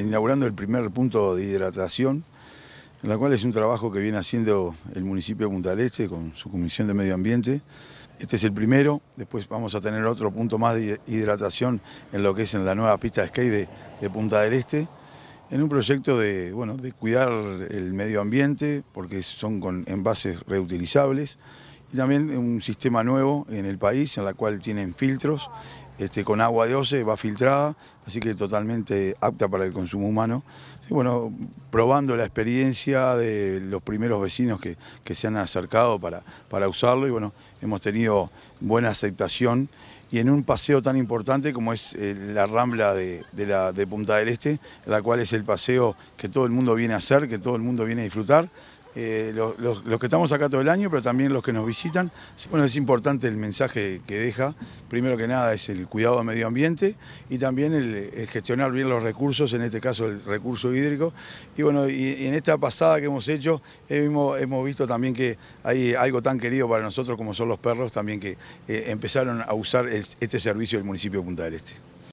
Inaugurando el primer punto de hidratación, en la cual es un trabajo que viene haciendo el municipio de Punta del Este con su Comisión de Medio Ambiente. Este es el primero, después vamos a tener otro punto más de hidratación en lo que es en la nueva pista de skate de, Punta del Este, en un proyecto de, bueno, de cuidar el medio ambiente, porque son con envases reutilizables y también un sistema nuevo en el país, en la cual tienen filtros, este, con agua de OCE, va filtrada, así que totalmente apta para el consumo humano. bueno, probando la experiencia de los primeros vecinos que, se han acercado para, usarlo y bueno, hemos tenido buena aceptación y en un paseo tan importante como es eh, la Rambla de Punta del Este, la cual es el paseo que todo el mundo viene a hacer, que todo el mundo viene a disfrutar, eh, los, que estamos acá todo el año, pero también los que nos visitan. Bueno, es importante el mensaje que deja. Primero que nada es el cuidado del medio ambiente y también el, gestionar bien los recursos, en este caso el recurso hídrico. Y bueno, en esta pasada que hemos hecho, hemos, visto también que hay algo tan querido para nosotros como son los perros, también que eh, empezaron a usar este servicio del municipio de Punta del Este.